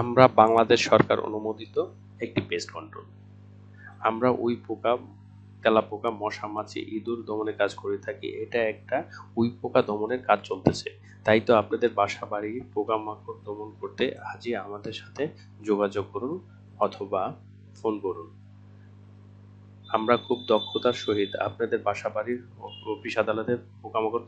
আমরা বাংলাদেশ সরকার অনুমোদিত একটি পেস্ট কন্ট্রোল আমরা উই পোকা পোকা মশা মাছি ইঁদুর দমনের কাজ করে থাকি এটা একটা উই পোকা দমনের কাজ চলতেছে তাই তো আপনাদের বাসা বাড়ির পোকামাকড় দমন করতে আজই আমাদের সাথে যোগাযোগ করুন অথবা ফোন করুন আমরা খুব দক্ষতার সহিত আপনাদের বাসা বাড়ির অফিস আদালতে পোকামাকড়